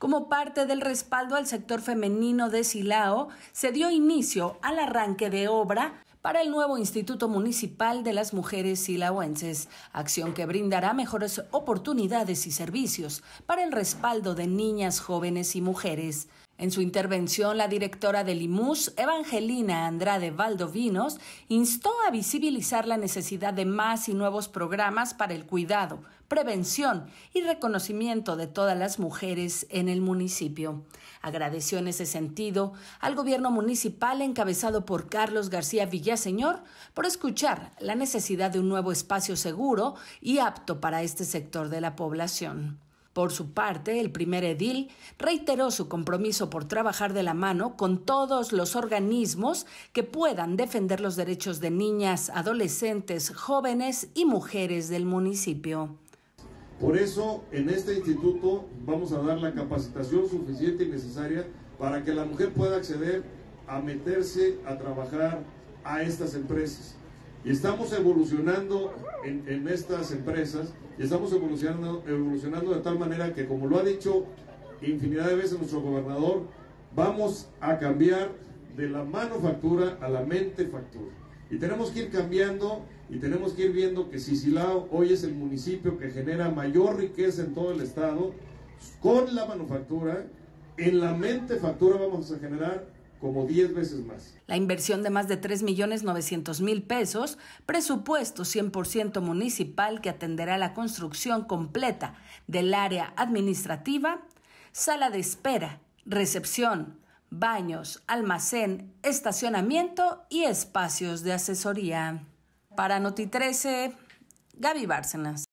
Como parte del respaldo al sector femenino de Silao, se dio inicio al arranque de obra para el nuevo Instituto Municipal de las Mujeres Silauenses, acción que brindará mejores oportunidades y servicios para el respaldo de niñas, jóvenes y mujeres. En su intervención, la directora del IMUS, Evangelina Andrade Valdovinos, instó a visibilizar la necesidad de más y nuevos programas para el cuidado, prevención y reconocimiento de todas las mujeres en el municipio. Agradeció en ese sentido al gobierno municipal encabezado por Carlos García Villaseñor por escuchar la necesidad de un nuevo espacio seguro y apto para este sector de la población. Por su parte, el primer edil reiteró su compromiso por trabajar de la mano con todos los organismos que puedan defender los derechos de niñas, adolescentes, jóvenes y mujeres del municipio. Por eso, en este instituto vamos a dar la capacitación suficiente y necesaria para que la mujer pueda acceder a meterse a trabajar a estas empresas. Y estamos evolucionando en, estas empresas, y estamos evolucionando, evolucionando de tal manera que, como lo ha dicho infinidad de veces nuestro gobernador, vamos a cambiar de la manufactura a la mente factura. Y tenemos que ir cambiando y tenemos que ir viendo que Sicilao hoy es el municipio que genera mayor riqueza en todo el estado con la manufactura. En la mente factura vamos a generar como 10 veces más. La inversión de más de 3 millones mil pesos, presupuesto 100% municipal que atenderá la construcción completa del área administrativa, sala de espera, recepción, baños, almacén, estacionamiento y espacios de asesoría. Para Noti 13, Gaby Bárcenas.